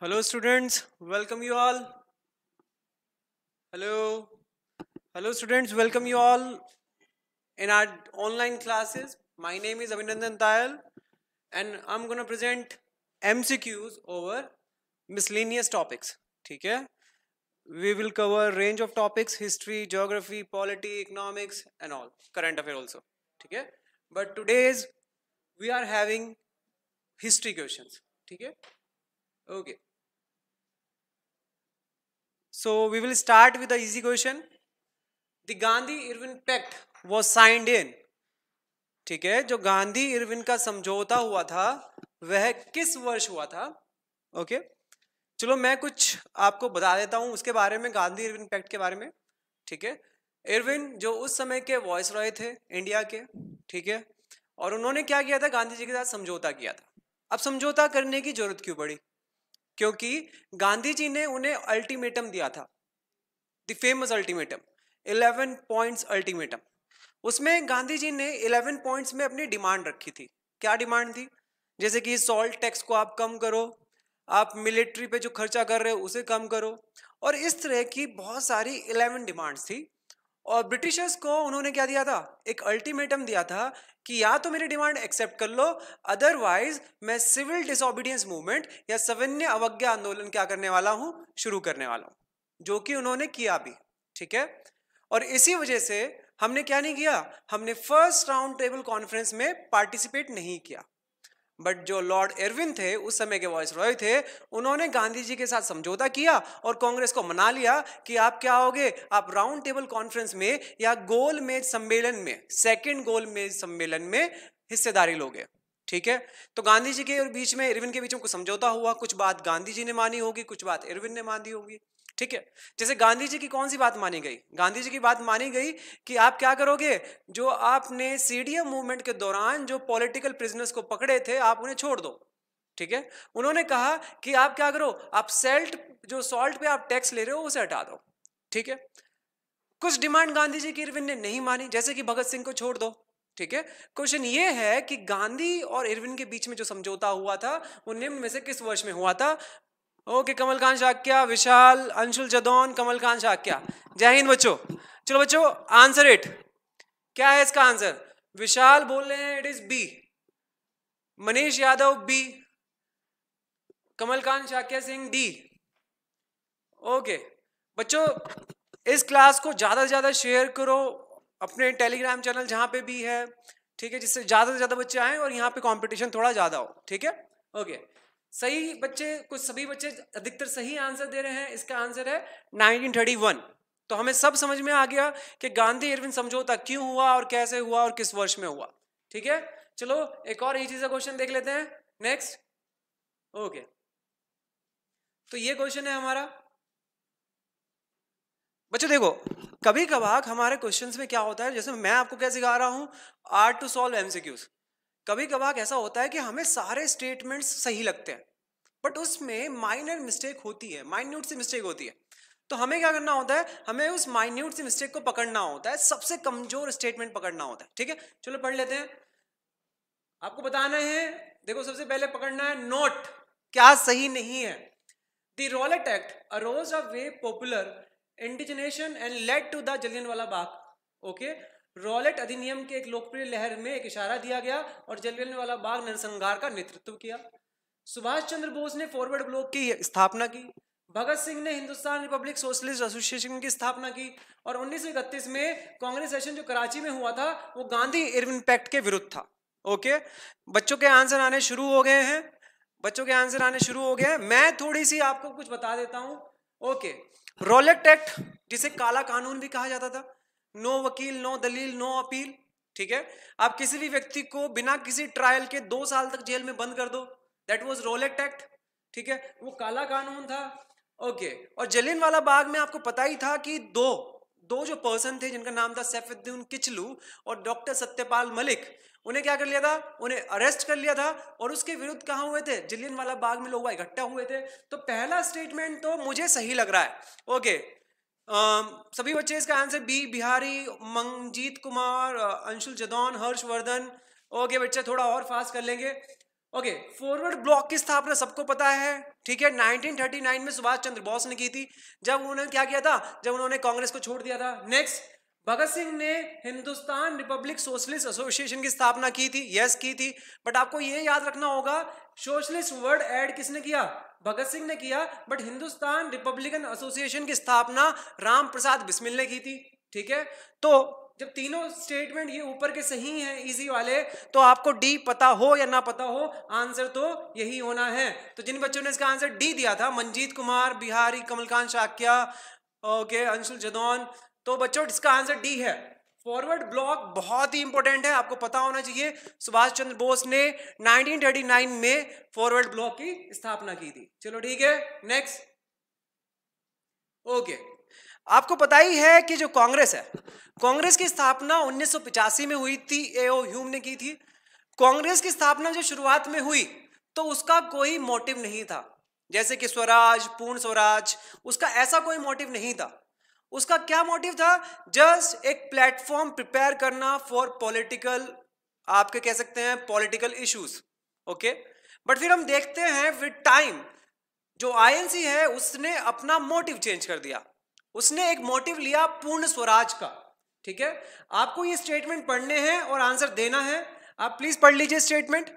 hello students welcome you all hello hello students welcome you all in our online classes my name is abhinandan tayal and i'm going to present mcqs over miscellaneous topics Okay, we will cover range of topics history geography polity economics and all current affair also Okay, but today's we are having history questions Okay. Okay. So we will start with the easy question. The Gandhi-Irwin Pact was signed in. ठीक है जो Gandhi Irwin का समझौता हुआ था वह किस वर्ष हुआ था ओके चलो मैं कुछ आपको बता देता हूं उसके बारे में गांधी इरविन पैक्ट के बारे में ठीक है इरविन जो उस समय के वॉइस रॉय थे इंडिया के ठीक है और उन्होंने क्या किया था गांधी जी के साथ समझौता किया था अब समझौता करने की जरूरत क्यों पड़ी क्योंकि गांधी जी ने उन्हें अल्टीमेटम दिया था the famous ultimatum eleven points ultimatum उसमें गांधी जी ने इलेवन पॉइंट्स में अपनी डिमांड रखी थी क्या डिमांड थी जैसे कि सॉल्ट टैक्स को आप कम करो आप मिलिट्री पे जो खर्चा कर रहे हो उसे कम करो और इस तरह की बहुत सारी इलेवन डिमांड्स थी और ब्रिटिशर्स को उन्होंने क्या दिया था एक अल्टीमेटम दिया था कि या तो मेरी डिमांड एक्सेप्ट कर लो अदरवाइज मैं सिविल डिसऑबिडियंस मूवमेंट या सविन्य अवज्ञा आंदोलन क्या करने वाला हूँ शुरू करने वाला हूँ जो कि उन्होंने किया भी ठीक है और इसी वजह से हमने क्या नहीं किया हमने फर्स्ट राउंड टेबल कॉन्फ्रेंस में पार्टिसिपेट नहीं किया बट जो लॉर्ड एरविन थे उस समय के वॉइस रॉय थे उन्होंने गांधी जी के साथ समझौता किया और कांग्रेस को मना लिया कि आप क्या होगे आप राउंड टेबल कॉन्फ्रेंस में या गोल मेज सम्मेलन में सेकेंड गोल मेज सम्मेलन में हिस्सेदारी लोगे ठीक है तो गांधी जी के और बीच में इरविन के बीच में कुछ समझौता हुआ कुछ बात गांधी जी ने मानी होगी कुछ बात इरविन ने मानी होगी ठीक है जैसे गांधी जी की कौन सी बात मानी गई गांधी जी की बात मानी गई कि आप क्या करोगे जो आपने सीडीएम मूवमेंट के दौरान जो पॉलिटिकल प्रिजनर्स को पकड़े थे आप उन्हें छोड़ दो ठीक है उन्होंने कहा कि आप क्या करो आप सेल्ट जो सॉल्ट पे आप टैक्स ले रहे हो उसे हटा दो ठीक है कुछ डिमांड गांधी जी की इरविन ने नहीं मानी जैसे कि भगत सिंह को छोड़ दो ठीक है क्वेश्चन ये है कि गांधी और इरविन के बीच में जो समझौता हुआ था वो निम्न में से किस वर्ष में हुआ था ओके कमलकांत शाक्या विशाल अंशुल जदौन कमलकांत शाक्या जय हिंद बच्चों चलो बच्चों आंसर इट क्या है इसका आंसर विशाल बोल रहे हैं it is B Manish Yadav B Kamalkant Shakya Singh D okay बच्चों इस क्लास को ज़्यादा से ज़्यादा शेयर करो अपने टेलीग्राम चैनल जहां पे भी है ठीक है जिससे ज़्यादा से ज़्यादा बच्चे आए और यहाँ पे कंपटीशन थोड़ा ज़्यादा हो ठीक है ओके सही बच्चे कुछ सभी बच्चे अधिकतर सही आंसर दे रहे हैं इसका आंसर है 1931 तो हमें सब समझ में आ गया कि गांधी इरविन समझौता क्यों हुआ और कैसे हुआ और किस वर्ष में हुआ ठीक है चलो एक और इजी सा क्वेश्चन देख लेते हैं नेक्स्ट ओके तो ये क्वेश्चन है हमारा बच्चों देखो कभी कभार हमारे क्वेश्चंस में क्या होता है जैसे मैं आपको क्या सिखा रहा हूं आर्ट टू सॉल्व एमसीक्यूज़ कभी कभार ऐसा होता है कि हमें सारे स्टेटमेंट्स सही लगते हैं बट उसमें माइनर मिस्टेक होती है माइन्यूट सी मिस्टेक होती है तो हमें क्या करना होता है हमें उस माइन्यूट सी मिस्टेक को पकड़ना होता है सबसे कमजोर स्टेटमेंट पकड़ना होता है ठीक है चलो पढ़ लेते हैं आपको बताना है देखो सबसे पहले पकड़ना है नोट क्या सही नहीं है the Rowlatt act arose a wave popular indignation and led to the Jallianwala Bagh okay Rowlatt अधिनियम के एक लोकप्रिय लहर में एक इशारा दिया गया और वाला बाग नरसंहार का नेतृत्व किया सुभाष चंद्र बोस ने फॉरवर्ड ब्लॉक की स्थापना की भगत सिंह ने हिंदुस्तान रिपब्लिक सोशलिस्ट एसोसिएशन की स्थापना की और उन्नीस में कांग्रेस सेशन जो कराची में हुआ था वो गांधी इरविन पैक्ट के विरुद्ध था ओके बच्चों के आंसर आने शुरू हो गए हैं बच्चों के आंसर आने शुरू हो गए हैं मैं थोड़ी सी आपको कुछ बता देता हूं ओके रोलेक्ट एक्ट जिसे काला कानून भी कहा जाता था नो वकील नो दलील नो अपील ठीक है आप किसी भी व्यक्ति को बिना किसी ट्रायल के दो साल तक जेल में बंद कर दो दैट वॉज रोलेक्ट एक्ट ठीक है वो काला कानून था ओके okay. और जलिन वाला बाग में आपको पता ही था कि दो दो जो पर्सन थे जिनका नाम था सैफुद्दीन किचलू और डॉक्टर सत्यपाल मलिक उन्हें क्या कर लिया था उन्हें अरेस्ट कर लिया था और उसके विरुद्ध कहा हुए थे जलियन वाला बाग में लोग इकट्ठा हुए थे तो पहला स्टेटमेंट तो मुझे सही लग रहा है ओके Um, सभी बच्चे इसका answer B Bihari Manjeet Kumar uh, Anshul Jadaun Harshvardhan okay बच्चे थोड़ा और फास्ट कर लेंगे ओके फॉरवर्ड ब्लॉक की स्थापना सबको पता है ठीक है 1939 में सुभाष चंद्र बोस ने की थी जब उन्होंने क्या किया था जब उन्होंने कांग्रेस को छोड़ दिया था नेक्स्ट भगत सिंह ने हिंदुस्तान रिपब्लिक सोशलिस्ट एसोसिएशन की स्थापना की थी यस की थी बट आपको यह याद रखना होगा सोशलिस्ट वर्ड ऐड किसने किया भगत सिंह ने किया बट हिंदुस्तान रिपब्लिकन एसोसिएशन की स्थापना राम प्रसाद बिस्मिल ने की थी ठीक है तो जब तीनों स्टेटमेंट ये ऊपर के सही हैं इजी वाले तो आपको डी पता हो या ना पता हो आंसर तो यही होना है तो जिन बच्चों ने इसका आंसर डी दिया था मंजीत कुमार बिहारी कमलकांत शाक्या ओके अंशुल जदौन तो बच्चों इसका आंसर डी है फॉरवर्ड ब्लॉक बहुत ही इंपॉर्टेंट है आपको पता होना चाहिए सुभाष चंद्र बोस ने 1939 में फॉरवर्ड ब्लॉक की स्थापना की थी चलो ठीक है नेक्स्ट ओके आपको पता ही है कि जो कांग्रेस है कांग्रेस की स्थापना उन्नीस में हुई थी एओ ह्यूम ने की थी कांग्रेस की स्थापना जो शुरुआत में हुई तो उसका कोई मोटिव नहीं था जैसे कि स्वराज पूर्ण स्वराज उसका ऐसा कोई मोटिव नहीं था उसका क्या मोटिव था जस्ट एक प्लेटफॉर्म प्रिपेयर करना फॉर पॉलिटिकल आपके कह सकते हैं पॉलिटिकल इश्यूज ओके बट फिर हम देखते हैं विद टाइम जो आईएनसी है उसने अपना मोटिव चेंज कर दिया उसने एक मोटिव लिया पूर्ण स्वराज का ठीक है आपको ये स्टेटमेंट पढ़ने हैं और आंसर देना है आप प्लीज पढ़ लीजिए statement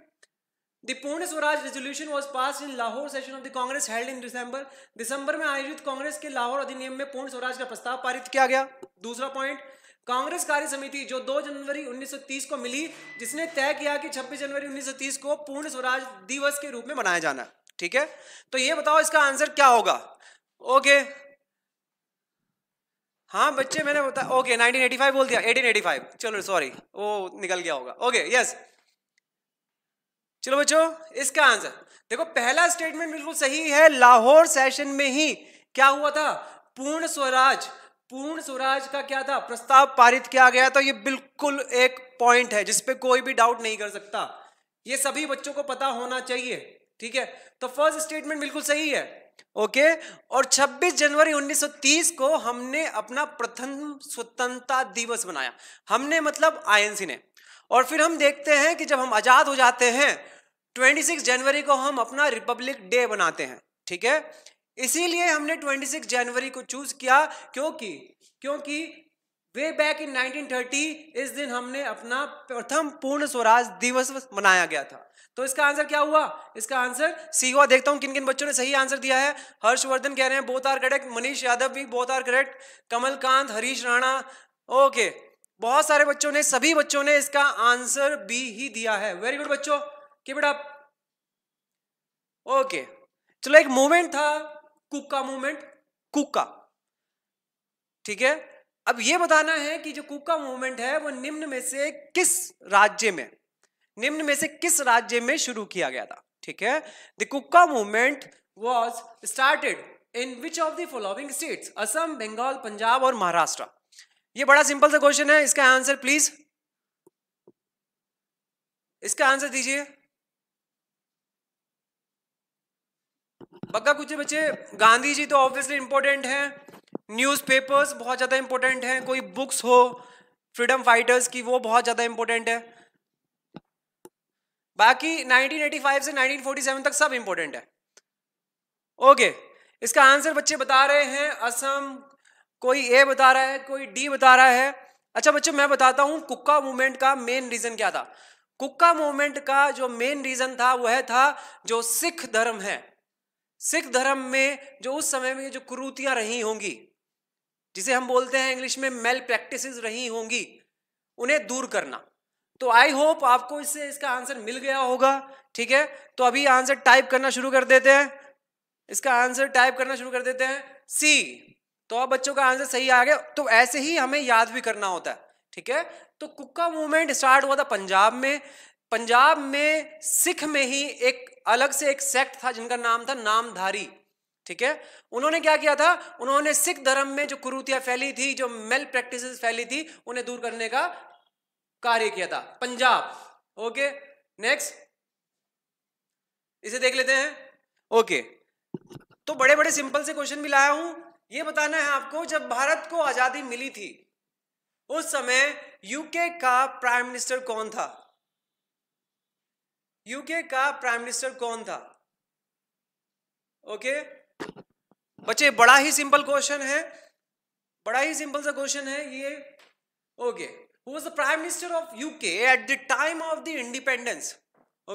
The Pune Swaraj resolution was passed in Lahore session of the Congress held in December. दिसंबर में आयोजित कांग्रेस के लाहौर अधिनियम में पूर्ण स्वराज का प्रस्ताव पारित किया गया दूसरा पॉइंट कांग्रेस कार्य समिति जो 2 जनवरी 1930 को मिली जिसने तय किया कि 26 जनवरी 1930 को पूर्ण स्वराज दिवस के रूप में मनाया जाना ठीक है तो ये बताओ इसका आंसर क्या होगा ओके हाँ बच्चे मैंने बताया ओके 1985 बोल दिया 1885 चलो सॉरी वो निकल गया होगा ओके यस चलो बच्चों इसका आंसर देखो पहला स्टेटमेंट बिल्कुल सही है लाहौर सेशन में ही क्या हुआ था पूर्ण स्वराज पूर्ण स्वराज का क्या था प्रस्ताव पारित किया गया था ये बिल्कुल एक पॉइंट है जिसपे कोई भी डाउट नहीं कर सकता ये सभी बच्चों को पता होना चाहिए ठीक है तो फर्स्ट स्टेटमेंट बिल्कुल सही है ओके और 26 जनवरी 1930 को हमने अपना प्रथम स्वतंत्रता दिवस बनाया हमने मतलब आईएनसी ने और फिर हम देखते हैं कि जब हम आज़ाद हो जाते हैं 26 जनवरी को हम अपना रिपब्लिक डे बनाते हैं ठीक है इसीलिए हमने 26 जनवरी को चूज़ किया क्योंकि क्योंकि वे बैक इन 1930 इस दिन हमने अपना प्रथम पूर्ण स्वराज दिवस मनाया गया था तो इसका आंसर क्या हुआ इसका आंसर सी हुआ देखता हूं किन किन बच्चों ने सही आंसर दिया है हर्षवर्धन कह रहे हैं both are correct Manish Yadav भी both are correct Kamalkant Harish Rana okay बहुत सारे बच्चों ने सभी बच्चों ने इसका आंसर बी ही दिया है वेरी गुड बच्चों की बेटा ओके चलो एक मूवमेंट था कुक का मूवमेंट कुक का ठीक है अब यह बताना है कि जो कुक का मूवमेंट है वो निम्न में से किस राज्य में निम्न में से किस राज्य में शुरू किया गया था ठीक है the Kuka movement was started in which of the following states Assam Bengal Punjab और महाराष्ट्र ये बड़ा सिंपल सा क्वेश्चन है इसका आंसर प्लीज इसका आंसर दीजिए बग्गा कुछ बच्चे गांधी जी तो ऑब्वियसली इंपॉर्टेंट है न्यूज़पेपर्स बहुत ज़्यादा इंपॉर्टेंट हैं कोई बुक्स हो फ्रीडम फाइटर्स की वो बहुत ज़्यादा इंपॉर्टेंट है बाकी 1985 से 1947 तक सब इंपॉर्टेंट है ओके इसका आंसर बच्चे बता रहे हैं असम कोई ए बता रहा है कोई डी बता रहा है अच्छा बच्चों मैं बताता हूँ कुक्का मूवमेंट का मेन रीजन क्या था कुक्का मूवमेंट का जो मेन रीजन था वह था जो सिख धर्म है सिख धर्म में जो उस समय में जो कुरूतियां रही होंगी जिसे हम बोलते हैं इंग्लिश में मेल प्रैक्टिस रही होंगी उन्हें दूर करना तो आई होप आपको इससे इसका आंसर मिल गया होगा ठीक है तो अभी आंसर टाइप करना शुरू कर देते हैं इसका आंसर टाइप करना शुरू कर देते हैं सी तो अब बच्चों का आंसर सही आ गया तो ऐसे ही हमें याद भी करना होता है ठीक है तो कुक्का मूवमेंट स्टार्ट हुआ था पंजाब में पंजाब में सिख में ही एक अलग से एक सेक्ट था जिनका नाम था नामधारी ठीक है उन्होंने क्या किया था उन्होंने सिख धर्म में जो कुरूतियां फैली थी जो मेल प्रैक्टिस फैली थी उन्हें दूर करने का कार्य किया था पंजाब ओके नेक्स्ट इसे देख लेते हैं ओके तो बड़े बड़े सिंपल से क्वेश्चन भी लाया हूं ये बताना है आपको जब भारत को आज़ादी मिली थी उस समय यूके का प्राइम मिनिस्टर कौन था यूके का प्राइम मिनिस्टर कौन था ओके बच्चे बड़ा ही सिंपल क्वेश्चन है बड़ा ही सिंपल सा क्वेश्चन है ये okay who was the prime minister of UK at the time of the independence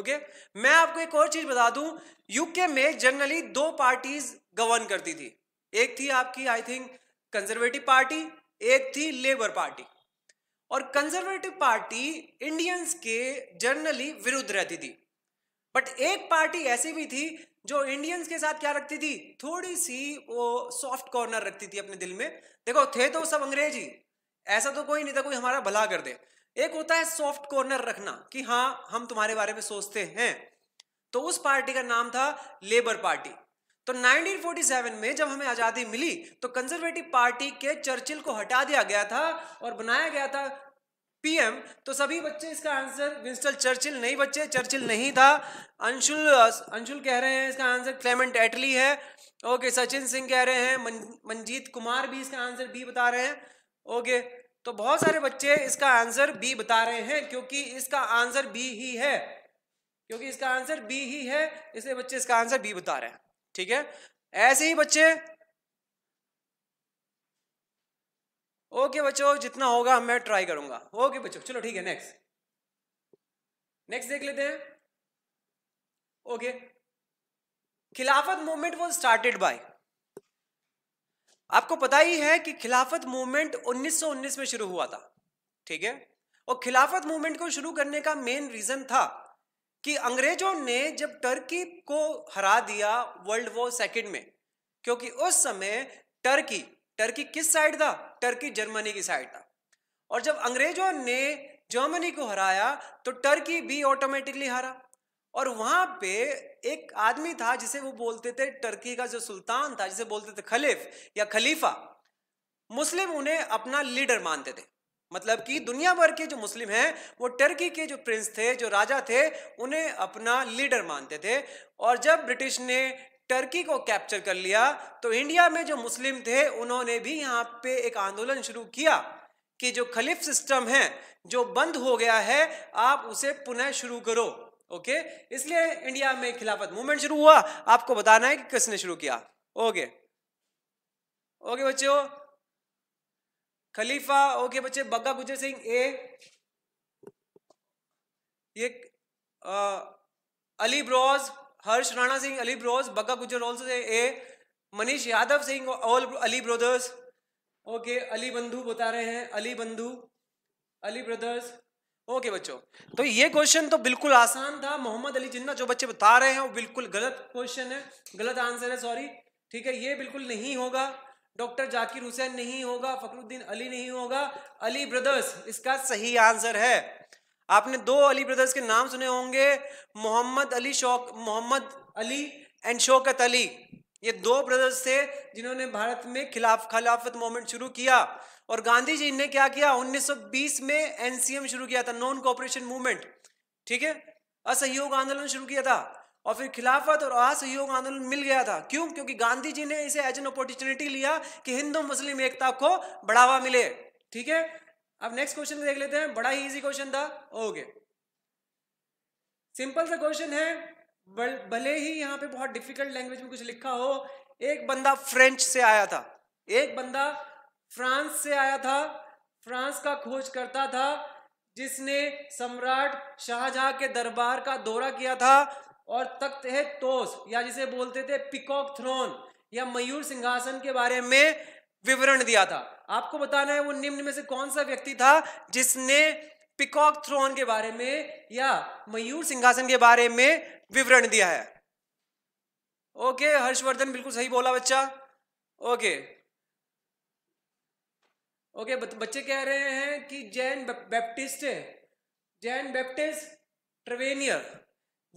okay मैं आपको एक और चीज बता दूं यूके में जनरली दो पार्टीज गवर्न करती थी एक थी आपकी आई थिंक कंजर्वेटिव पार्टी एक थी लेबर पार्टी और कंजर्वेटिव पार्टी इंडियंस के जनरली विरुद्ध रहती थी बट एक पार्टी ऐसी भी थी जो इंडियंस के साथ क्या रखती थी थोड़ी सी वो सॉफ्ट कॉर्नर रखती थी अपने दिल में देखो थे तो सब अंग्रेज ही ऐसा तो कोई नहीं था कोई हमारा भला कर दे एक होता है सॉफ्ट कॉर्नर रखना कि हाँ हम तुम्हारे बारे में सोचते हैं तो उस पार्टी का नाम था लेबर पार्टी तो 1947 में जब हमें आज़ादी मिली तो कंजर्वेटिव पार्टी के चर्चिल को हटा दिया गया था और बनाया गया था पीएम तो सभी बच्चे इसका आंसर विंस्टन चर्चिल नहीं बच्चे चर्चिल नहीं था अंशुल अंशुल कह रहे हैं इसका आंसर क्लेमेंट एटली है ओके सचिन सिंह कह रहे हैं मंजीत कुमार भी इसका आंसर बी बता रहे हैं ओके तो बहुत सारे बच्चे इसका आंसर बी बता रहे हैं क्योंकि इसका आंसर बी ही है क्योंकि इसका आंसर बी ही है इसलिए बच्चे इसका आंसर बी बता रहे हैं ठीक है ऐसे ही बच्चे ओके बच्चों जितना होगा मैं ट्राई करूंगा ओके बच्चों चलो ठीक है नेक्स्ट नेक्स्ट देख लेते हैं ओके खिलाफत मूवमेंट वॉज स्टार्टेड बाय आपको पता ही है कि खिलाफत मूवमेंट 1919 में शुरू हुआ था ठीक है और खिलाफत मूवमेंट को शुरू करने का मेन रीजन था कि अंग्रेजों ने जब टर्की को हरा दिया वर्ल्ड वॉर सेकेंड में क्योंकि उस समय टर्की टर्की किस साइड था टर्की जर्मनी की साइड था और जब अंग्रेजों ने जर्मनी को हराया तो टर्की भी ऑटोमेटिकली हारा और वहां पे एक आदमी था जिसे वो बोलते थे टर्की का जो सुल्तान था जिसे बोलते थे खलीफ या खलीफा मुस्लिम उन्हें अपना लीडर मानते थे मतलब कि दुनिया भर के जो मुस्लिम हैं वो टर्की के जो प्रिंस थे जो राजा थे उन्हें अपना लीडर मानते थे और जब ब्रिटिश ने टर्की को कैप्चर कर लिया तो इंडिया में जो मुस्लिम थे उन्होंने भी यहाँ पे एक आंदोलन शुरू किया कि जो खलीफ सिस्टम है जो बंद हो गया है आप उसे पुनः शुरू करो ओके इसलिए इंडिया में खिलाफत मूवमेंट शुरू हुआ आपको बताना है कि किसने शुरू किया ओके ओके बच्चों खलीफा ओके बच्चे बग्गा गुजर सिंह ए ये आ, Ali bros Harsh Rana Singh Ali bros Bagga Gujjar also A Manish Yadav Singh all Ali brothers okay Ali बंधु बता रहे हैं अली बंधु अली ब्रदर्स ओके बच्चों तो ये क्वेश्चन तो बिल्कुल आसान था मोहम्मद अली जिन्ना जो बच्चे बता रहे हैं वो बिल्कुल गलत क्वेश्चन है गलत आंसर है सॉरी ठीक है ये बिल्कुल नहीं होगा डॉक्टर जाकिर हुसैन नहीं होगा फखरुद्दीन अली नहीं होगा अली ब्रदर्स इसका सही आंसर है आपने दो अली ब्रदर्स के नाम सुने होंगे मोहम्मद अली शौक मोहम्मद अली एंड शौकत अली ये दो ब्रदर्स थे जिन्होंने भारत में खिलाफ खिलाफत मूवमेंट शुरू किया और गांधी जी ने क्या किया 1920 में एनसीएम शुरू किया था नॉन कॉपरेशन मूवमेंट ठीक है असहयोग आंदोलन शुरू किया था और फिर खिलाफत और असहयोग आंदोलन मिल गया था क्यों क्योंकि गांधी जी ने इसे एज एन अपॉर्चुनिटी लिया कि हिंदू मुस्लिम एकता को बढ़ावा मिले ठीक है अब नेक्स्ट क्वेश्चन देख लेते हैं बड़ा ही इजी क्वेश्चन था ओके सिंपल सा क्वेश्चन है भले ही यहाँ पे बहुत डिफिकल्ट लैंग्वेज में कुछ लिखा हो एक बंदा फ्रेंच से आया था एक बंदा फ्रांस से आया था फ्रांस का खोज करता था जिसने सम्राट शाहजहां के दरबार का दौरा किया था और तख्त है तोस या जिसे बोलते थे पिकॉक थ्रोन या मयूर सिंहासन के बारे में विवरण दिया था आपको बताना है वो निम्न में से कौन सा व्यक्ति था जिसने पिकॉक थ्रोन के बारे में या मयूर सिंहासन के बारे में विवरण दिया है ओके हर्षवर्धन बिल्कुल सही बोला बच्चा ओके ओके बच्चे कह रहे हैं कि जैन बैप्टिस्ट है Jean Baptiste Tavernier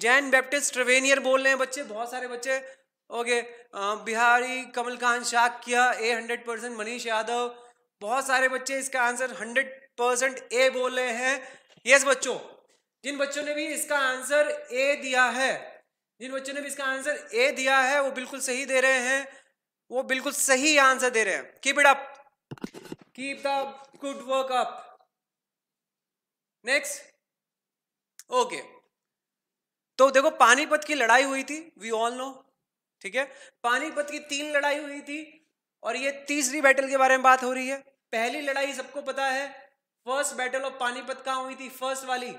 Jean Baptiste Tavernier बोल रहे हैं बच्चे बहुत सारे बच्चे ओके बिहारी कमलकांत किया a hundred percent Manish Yadav बहुत सारे बच्चे इसका आंसर हंड्रेड परसेंट ए बोल रहे हैं यस बच्चों जिन बच्चों ने भी इसका आंसर ए दिया है जिन बच्चों ने भी इसका आंसर ए दिया है वो बिल्कुल सही दे रहे हैं वो बिल्कुल सही आंसर दे रहे हैं keep it up keep the good work up next okay तो देखो पानीपत की लड़ाई हुई थी वी ऑल नो ठीक है पानीपत की तीन लड़ाई हुई थी और ये तीसरी बैटल के बारे में बात हो रही है पहली लड़ाई सबको पता है फर्स्ट बैटल ऑफ पानीपत कहा हुई थी फर्स्ट वाली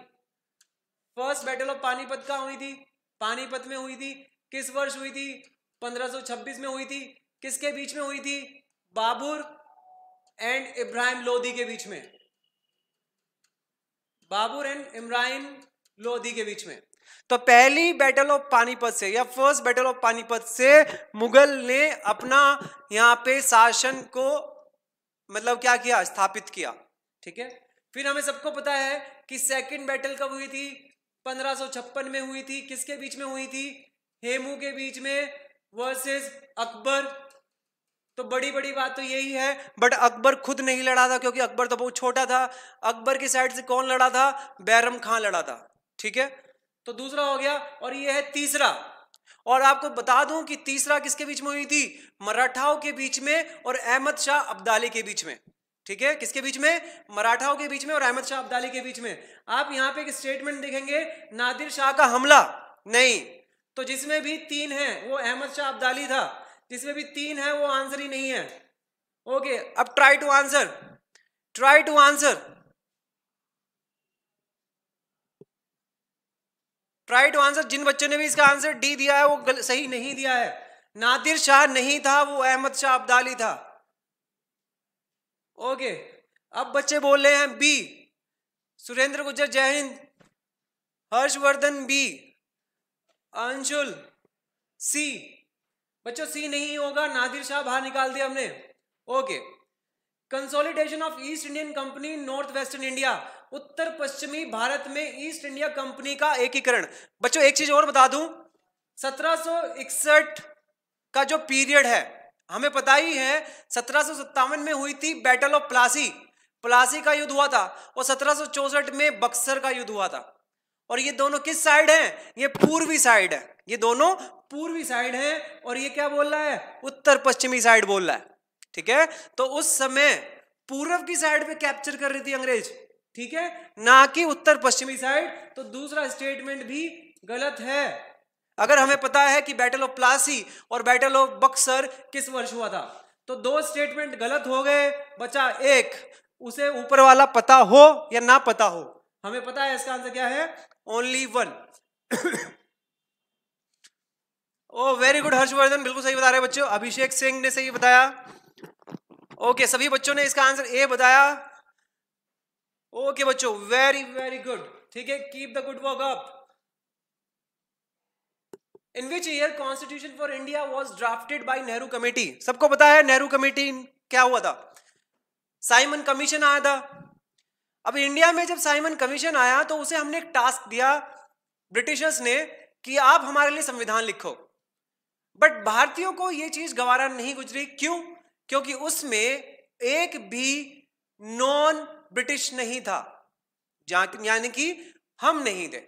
फर्स्ट बैटल ऑफ पानीपत कहा हुई थी पानीपत में हुई थी किस वर्ष हुई थी 1526 में हुई थी किसके बीच में हुई थी बाबुर एंड इब्राहिम लोधी के बीच में बाबुर एंड इब्राहिम लोधी के बीच में तो पहली बैटल ऑफ पानीपत से या फर्स्ट बैटल ऑफ पानीपत से मुगल ने अपना यहाँ पे शासन को मतलब क्या किया स्थापित किया ठीक है फिर हमें सबको पता है कि सेकंड बैटल कब हुई थी 1556 में हुई थी किसके बीच में हुई थी हेमू के बीच में वर्सेस अकबर तो बड़ी बड़ी बात तो यही है बट अकबर खुद नहीं लड़ा था क्योंकि अकबर तो बहुत छोटा था अकबर की साइड से कौन लड़ा था बैरम खान लड़ा था ठीक है तो दूसरा हो गया और ये है तीसरा और आपको बता दूं कि तीसरा किसके बीच में हुई थी मराठाओं के बीच में और अहमद शाह अब्दाली के बीच में ठीक है किसके बीच में मराठाओं के बीच में और अहमद शाह अब्दाली के बीच में आप यहां पे एक स्टेटमेंट देखेंगे नादिर शाह का हमला नहीं तो जिसमें भी तीन है वो अहमद शाह अब्दाली था जिसमें भी तीन है वो आंसर ही नहीं है ओके अब try to answer try to answer right answer जिन बच्चों ने भी इसका आंसर डी दिया है वो सही नहीं दिया है नादिर शाह नहीं था वो अहमद शाह अब्दाली था ओके अब बच्चे बोल रहे हैं B Surendra Gujar Jai Hind Harshvardhan B Anshul C बच्चों सी नहीं होगा नादिर शाह बाहर निकाल दिया हमने okay consolidation of East Indian company north western India उत्तर पश्चिमी भारत में ईस्ट इंडिया कंपनी का एकीकरण बच्चों एक चीज और बता दूं 1761 का जो पीरियड है हमें पता ही है सत्रह में हुई थी बैटल ऑफ प्लासी प्लासी का युद्ध हुआ था और सत्रह में बक्सर का युद्ध हुआ था और ये दोनों किस साइड हैं ये पूर्वी साइड है ये दोनों पूर्वी साइड हैं और ये क्या बोल रहा है उत्तर पश्चिमी साइड बोल रहा है ठीक है तो उस समय पूर्व की साइड पे कैप्चर कर रही थी अंग्रेज ठीक है ना कि उत्तर पश्चिमी साइड तो दूसरा स्टेटमेंट भी गलत है अगर हमें पता है कि बैटल ऑफ प्लासी और बैटल ऑफ बक्सर किस वर्ष हुआ था तो दो स्टेटमेंट गलत हो गए बचा एक उसे ऊपर वाला पता हो या ना पता हो हमें पता है इसका आंसर क्या है only one oh very good Harshvardhan बिल्कुल सही बता रहे बच्चों अभिषेक सिंह ने सही बताया ओके okay, सभी बच्चों ने इसका आंसर ए बताया ओके बच्चों वेरी वेरी गुड ठीक है keep the good work up in which year constitution for India was drafted by Nehru committee सबको पता है नेहरू कमेटी क्या हुआ था साइमन कमीशन आया था अब इंडिया में जब साइमन कमीशन आया तो उसे हमने एक टास्क दिया ब्रिटिशर्स ने कि आप हमारे लिए संविधान लिखो बट भारतीयों को यह चीज गवारा नहीं गुजरी क्यों क्योंकि उसमें एक भी नॉन ब्रिटिश नहीं था यानी कि हम नहीं थे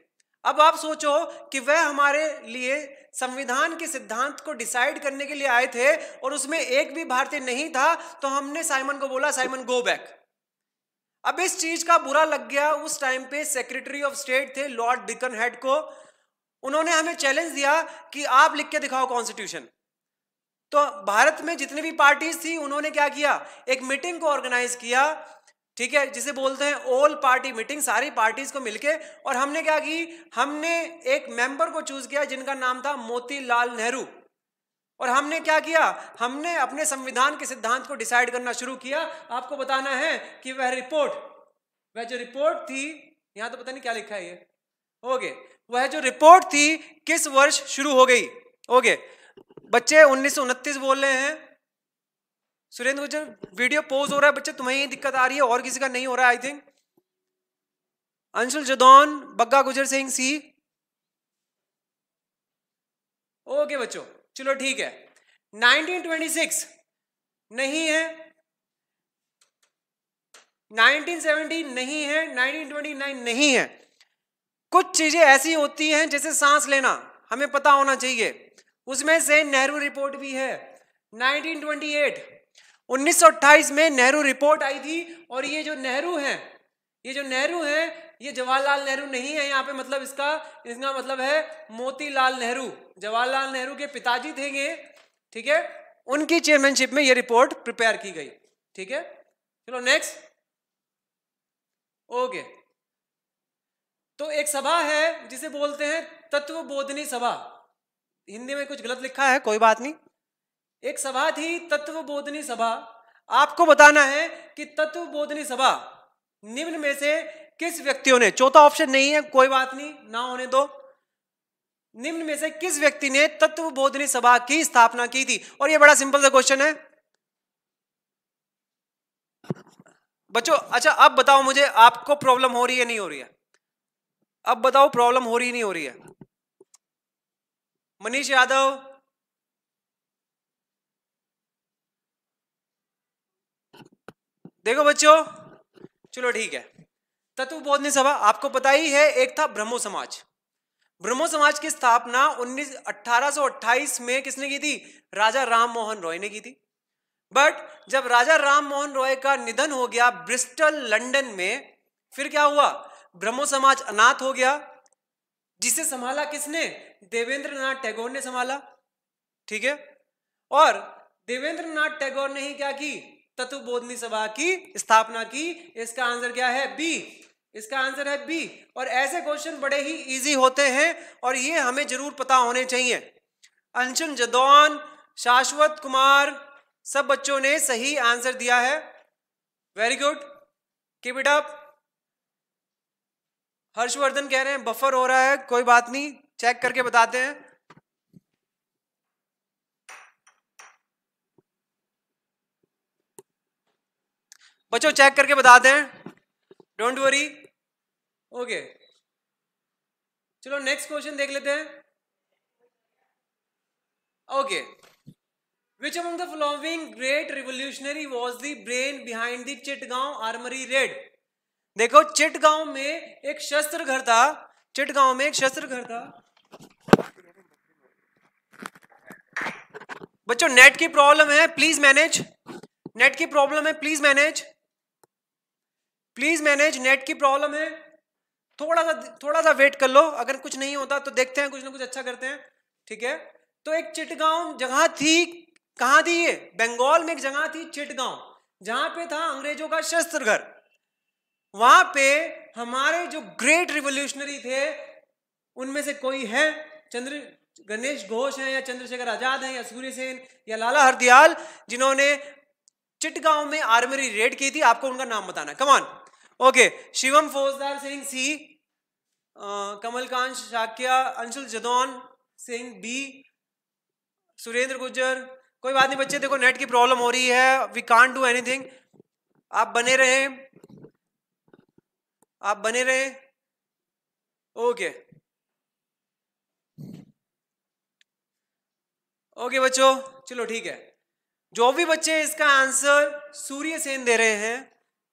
अब आप सोचो कि वह हमारे लिए संविधान के सिद्धांत को डिसाइड करने के लिए आए थे और उसमें एक भी भारतीय नहीं था तो हमने साइमन को बोला साइमन गो बैक अब इस चीज का बुरा लग गया उस टाइम पे सेक्रेटरी ऑफ स्टेट थे लॉर्ड डिकन हेड को उन्होंने हमें चैलेंज दिया कि आप लिख के दिखाओ कॉन्स्टिट्यूशन तो भारत में जितनी भी पार्टीज थी उन्होंने क्या किया एक मीटिंग को ऑर्गेनाइज किया ठीक है जिसे बोलते हैं ऑल पार्टी मीटिंग सारी पार्टीज को मिलके और हमने क्या की हमने एक मेंबर को चूज किया जिनका नाम था मोतीलाल नेहरू और हमने क्या किया हमने अपने संविधान के सिद्धांत को डिसाइड करना शुरू किया आपको बताना है कि वह रिपोर्ट वह जो रिपोर्ट थी यहां तो पता नहीं क्या लिखा है ये ओके वह जो रिपोर्ट थी किस वर्ष शुरू हो गई ओके बच्चे उन्नीस बोल रहे हैं सुरेंद्र गुजर वीडियो पोज हो रहा है बच्चे तुम्हें ही दिक्कत आ रही है और किसी का नहीं हो रहा है I think Anshul Jadaun Bagga Gujar Singh C okay बच्चों चलो ठीक है 1926 नहीं है 1970 नहीं है 1929 नहीं है कुछ चीजें ऐसी होती हैं जैसे सांस लेना हमें पता होना चाहिए उसमें से नेहरू रिपोर्ट भी है 1928 1928 में नेहरू रिपोर्ट आई थी और ये जो नेहरू हैं ये जो नेहरू हैं ये जवाहरलाल नेहरू नहीं है यहाँ पे मतलब इसका इसका मतलब है मोतीलाल नेहरू जवाहरलाल नेहरू के पिताजी थे ये ठीक है उनकी चेयरमैनशिप में ये रिपोर्ट प्रिपेयर की गई ठीक है चलो नेक्स्ट ओके तो एक सभा है जिसे बोलते हैं तत्व बोधनी सभा हिंदी में कुछ गलत लिखा है कोई बात नहीं एक सभा थी तत्व बोधनी सभा आपको बताना है कि तत्व बोधनी सभा निम्न में से किस व्यक्तियों ने चौथा ऑप्शन नहीं है कोई बात नहीं ना होने दो निम्न में से किस व्यक्ति ने तत्व बोधनी सभा की स्थापना की थी और यह बड़ा सिंपल सा क्वेश्चन है बच्चों अच्छा अब बताओ मुझे आपको प्रॉब्लम हो रही है नहीं हो रही है अब बताओ प्रॉब्लम हो रही नहीं हो रही है मनीष यादव देखो बच्चों चलो ठीक है तत्व बोधनी सभा आपको पता ही है एक था ब्रह्मो समाज ब्रह्मो समाज की स्थापना उन्नीस 1828 में किसने की थी राजा राम मोहन रॉय ने की थी बट जब राजा राम मोहन रॉय का निधन हो गया ब्रिस्टल लंदन में फिर क्या हुआ ब्रह्मो समाज अनाथ हो गया जिसे संभाला किसने देवेंद्र नाथ टैगोर ने संभाला ठीक है और देवेंद्र नाथ टैगोर ने ही क्या की तत्व बोधनी सभा की स्थापना की इसका आंसर क्या है बी इसका आंसर है बी और ऐसे क्वेश्चन बड़े ही इजी होते हैं और ये हमें जरूर पता होने चाहिए अंशन जदौन शाश्वत कुमार सब बच्चों ने सही आंसर दिया है very good keep it up Harshvardhan कह रहे हैं बफर हो रहा है कोई बात नहीं चेक करके बताते हैं बच्चों चेक करके बताते हैं डोंट वरी ओके चलो नेक्स्ट क्वेश्चन देख लेते हैं okay which among the following great revolutionary was the brain behind the Chittagong armoury raid देखो चिटगांव में एक शस्त्र घर था चिटगांव में एक शस्त्र घर था बच्चों नेट की प्रॉब्लम है प्लीज मैनेज नेट की प्रॉब्लम है please manage please manage net की प्रॉब्लम है थोड़ा सा थोड़ा सा वेट कर लो अगर कुछ नहीं होता तो देखते हैं कुछ ना कुछ अच्छा करते हैं ठीक है तो एक चिटगांव जगह थी कहाँ थी ये बंगाल में एक जगह थी चिटगांव जहां पे था अंग्रेजों का शस्त्र घर वहां पे हमारे जो ग्रेट रिवोल्यूशनरी थे उनमें से कोई है चंद्र गणेश घोष है या चंद्रशेखर आजाद है या सूर्य सेन या लाला हरदयाल जिन्होंने चिटगांव में आर्मरी रेड की थी आपको उनका नाम बताना कमान okay Shivam Faujdar Singh C Kamalkant Shakya Anshul Jadaun Singh B Surendra Gujar कोई बात नहीं बच्चे देखो नेट की प्रॉब्लम हो रही है वी कान डू एनीथिंग आप बने रहे आप बने रहे ओके ओके बच्चों चलो ठीक है जो भी बच्चे इसका आंसर सूर्य सेन दे रहे हैं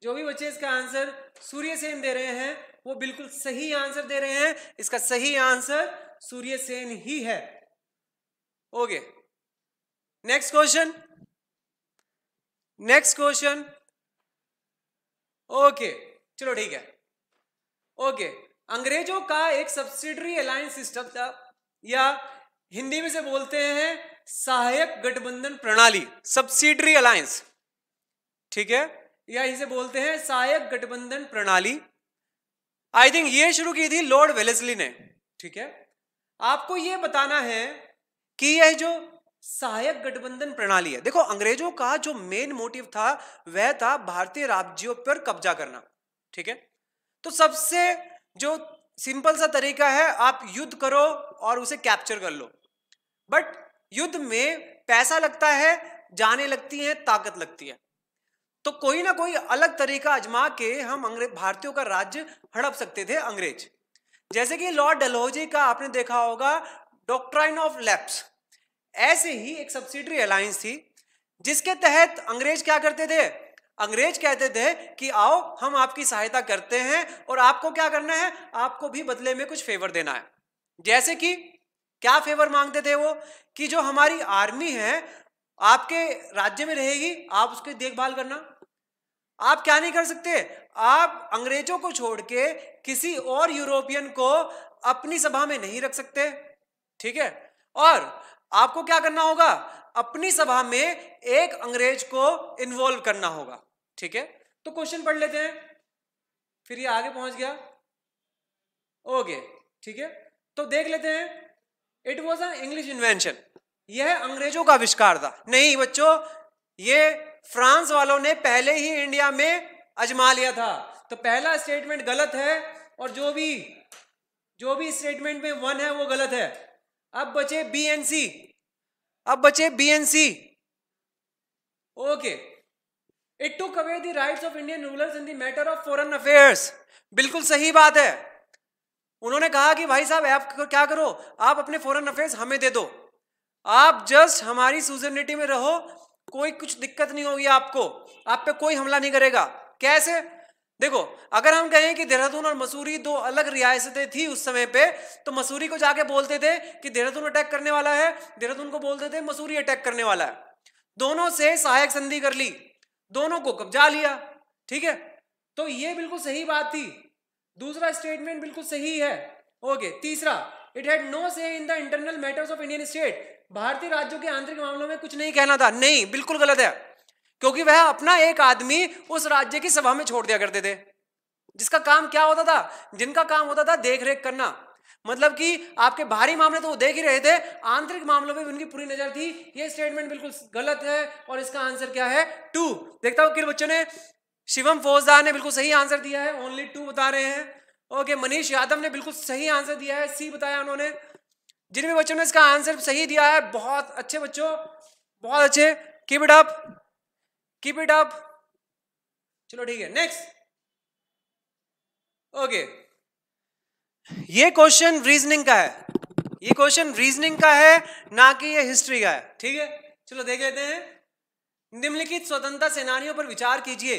जो भी बच्चे इसका आंसर सूर्य सेन दे रहे हैं वो बिल्कुल सही आंसर दे रहे हैं इसका सही आंसर सूर्य सेन ही है okay next question next question okay चलो ठीक है ओके अंग्रेजों का एक सब्सिडरी अलायंस सिस्टम था या हिंदी में से बोलते हैं सहायक गठबंधन प्रणाली सब्सिडरी अलायंस ठीक है या इसे बोलते हैं सहायक गठबंधन प्रणाली आई थिंक ये शुरू की थी लॉर्ड वेलेसली ने ठीक है आपको यह बताना है कि यह जो सहायक गठबंधन प्रणाली है देखो अंग्रेजों का जो मेन मोटिव था वह था भारतीय राज्यों पर कब्जा करना ठीक है तो सबसे जो सिंपल सा तरीका है आप युद्ध करो और उसे कैप्चर कर लो बट युद्ध में पैसा लगता है जाने लगती है ताकत लगती है तो कोई ना कोई अलग तरीका आजमा के हम अंग्रेज भारतीयों का राज्य हड़प सकते थे अंग्रेज जैसे कि लॉर्ड डलहौजी का आपने देखा होगा डॉक्ट्राइन ऑफ लैप्स ऐसे ही एक सब्सिडरी अलायंस थी जिसके तहत अंग्रेज क्या करते थे अंग्रेज कहते थे कि आओ हम आपकी सहायता करते हैं और आपको क्या करना है आपको भी बदले में कुछ फेवर देना है जैसे कि क्या फेवर मांगते थे वो कि जो हमारी आर्मी है आपके राज्य में रहेगी आप उसकी देखभाल करना आप क्या नहीं कर सकते आप अंग्रेजों को छोड़ के किसी और यूरोपियन को अपनी सभा में नहीं रख सकते ठीक है और आपको क्या करना होगा अपनी सभा में एक अंग्रेज को इन्वॉल्व करना होगा ठीक है तो क्वेश्चन पढ़ लेते हैं फिर ये आगे पहुंच गया ओके ठीक है तो देख लेते हैं it was a English invention यह अंग्रेजों का आविष्कार था नहीं बच्चों ये फ्रांस वालों ने पहले ही इंडिया में अजमा लिया था तो पहला स्टेटमेंट गलत है और जो भी जो भी स्टेटमेंट में वन है वो गलत है अब बचे बी एन सी अब बचे B N C okay it to convey the rights of Indian rulers in the matter of foreign affairs बिल्कुल सही बात है उन्होंने कहा कि भाई साहब आप क्या करो आप अपने फॉरेन अफेयर्स हमें दे दो आप जस्ट हमारी सुजनिटी में रहो कोई कुछ दिक्कत नहीं होगी आपको आप पे कोई हमला नहीं करेगा कैसे देखो अगर हम कहें कि देहरादून और मसूरी दो अलग रियासतें थी उस समय पे तो मसूरी को जाके बोलते थे कि देहरादून अटैक करने वाला है देहरादून को बोलते थे मसूरी अटैक करने वाला है दोनों से सहायक संधि कर ली दोनों को कब्जा लिया ठीक है तो ये बिल्कुल सही बात थी दूसरा स्टेटमेंट बिल्कुल सही है ओके तीसरा it had no say in the internal matters of Indian state भारतीय राज्यों के आंतरिक मामलों में कुछ नहीं कहना था नहीं बिल्कुल गलत है क्योंकि वह अपना एक आदमी उस राज्य की सभा में छोड़ दिया करते थे जिसका काम क्या होता था जिनका काम होता था देख रेख करना मतलब कि आपके बाहरी मामले तो वो देख ही रहे थे आंतरिक मामलों में उनकी पूरी नजर थी ये स्टेटमेंट बिल्कुल गलत है और इसका आंसर क्या है टू देखता हूं किन बच्चों ने शिवम फौजदार ने बिल्कुल सही आंसर दिया है ओनली टू बता रहे हैं ओके मनीष यादव ने बिल्कुल सही आंसर दिया है सी बताया उन्होंने जिन भी बच्चों ने इसका आंसर सही दिया है बहुत अच्छे बच्चों बहुत अच्छे keep it up keep it up चलो ठीक है नेक्स्ट ओके ये क्वेश्चन रीजनिंग का है ये क्वेश्चन रीजनिंग का है ना कि ये हिस्ट्री का है ठीक है चलो देख लेते हैं निम्नलिखित स्वतंत्रता सेनानियों पर विचार कीजिए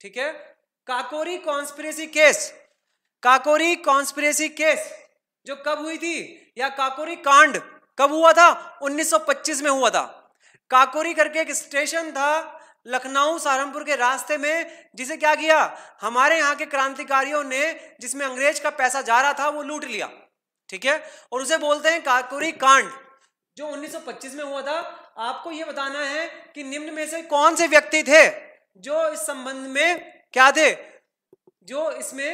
ठीक है Kakori conspiracy case Kakori conspiracy case जो कब हुई थी या काकोरी कांड कब हुआ था 1925 में हुआ था काकोरी करके एक स्टेशन था लखनऊ सहारनपुर के रास्ते में जिसे क्या किया हमारे यहाँ के क्रांतिकारियों ने जिसमें अंग्रेज का पैसा जा रहा था वो लूट लिया ठीक है और उसे बोलते हैं काकोरी कांड जो 1925 में हुआ था आपको ये बताना है कि निम्न में से कौन से व्यक्ति थे जो इस संबंध में क्या थे जो इसमें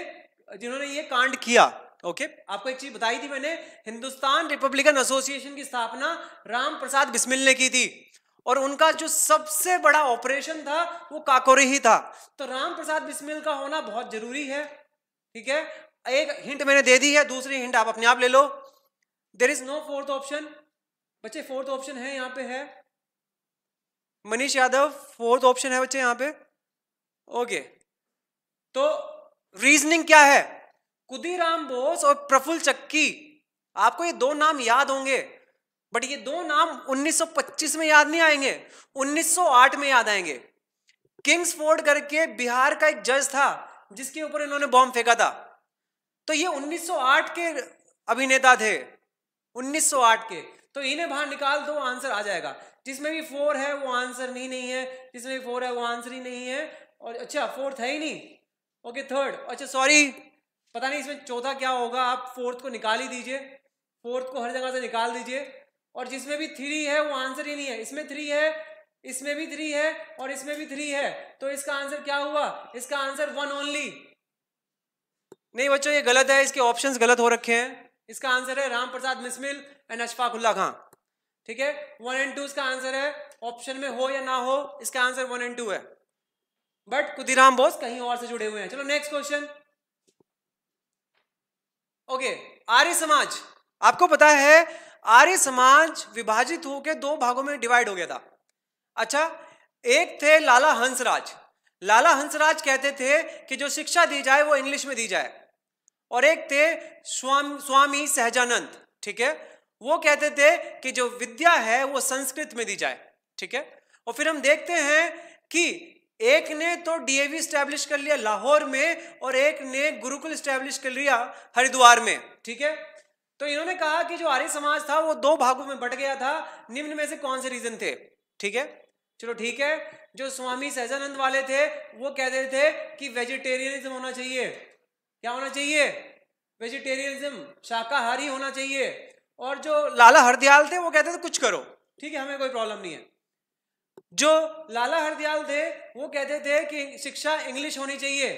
जिन्होंने ये कांड किया ओके आपको एक चीज बताई थी मैंने हिंदुस्तान रिपब्लिकन एसोसिएशन की स्थापना राम प्रसाद बिस्मिल ने की थी और उनका जो सबसे बड़ा ऑपरेशन था वो काकोरी ही था तो राम प्रसाद बिस्मिल का होना बहुत जरूरी है ठीक है एक हिंट मैंने दे दी है दूसरी हिंट आप अपने आप ले लो there is no fourth option बच्चे फोर्थ ऑप्शन है यहाँ पे है मनीष यादव फोर्थ ऑप्शन है बच्चे यहाँ पे ओके तो रीजनिंग क्या है खुदीराम बोस और प्रफुल्ल चक्की आपको ये दो नाम याद होंगे बट ये दो नाम 1925 में याद नहीं आएंगे 1908 में याद आएंगे किंग्स फोर्ड करके बिहार का एक जज था जिसके ऊपर इन्होंने बॉम्ब फेंका था तो ये 1908 के अभिनेता थे 1908 के तो इन्हें बाहर निकाल दो आंसर आ जाएगा जिसमें भी फोर है वो आंसर नहीं नहीं है जिसमें भी फोर है वो आंसर ही नहीं है और अच्छा फोर्थ है ही नहीं ओके थर्ड अच्छा सॉरी पता नहीं इसमें चौथा क्या होगा आप फोर्थ को निकाल ही दीजिए फोर्थ को हर जगह से निकाल दीजिए और जिसमें भी थ्री है वो आंसर ही नहीं है इसमें थ्री है इसमें भी थ्री है और इसमें भी थ्री है तो इसका आंसर क्या हुआ इसका आंसर वन ओनली नहीं बच्चों ये गलत है इसके ऑप्शंस गलत हो रखे हैं इसका आंसर है राम प्रसाद मिसमिल एंड अशफाकुल्ला खां ठीक है वन एंड टू इसका आंसर है ऑप्शन में हो या ना हो इसका आंसर वन एंड टू है बट कुदीराम बोस कहीं और से जुड़े हुए हैं चलो नेक्स्ट क्वेश्चन ओके आर्य समाज आपको पता है आर्य समाज विभाजित होकर दो भागों में डिवाइड हो गया था अच्छा एक थे लाला हंसराज लाला हंसराज कहते थे कि जो शिक्षा दी जाए वो इंग्लिश में दी जाए और एक थे स्वाम स्वामी सहजानंद ठीक है वो कहते थे कि जो विद्या है वो संस्कृत में दी जाए ठीक है और फिर हम देखते हैं कि एक ने तो डीएवी स्टैब्लिश कर लिया लाहौर में और एक ने गुरुकुल स्टैब्लिश कर लिया हरिद्वार में ठीक है तो इन्होंने कहा कि जो आर्य समाज था वो दो भागों में बट गया था निम्न में से कौन से रीजन थे ठीक है चलो ठीक है जो स्वामी सहजानंद वाले थे वो कहते थे कि वेजिटेरियनिज्म होना चाहिए क्या होना चाहिए वेजिटेरियनिज्म शाकाहारी होना चाहिए और जो लाला हरदयाल थे वो कहते थे कुछ करो ठीक है हमें कोई प्रॉब्लम नहीं है जो लाला हरदयाल थे वो कहते थे कि शिक्षा इंग्लिश होनी चाहिए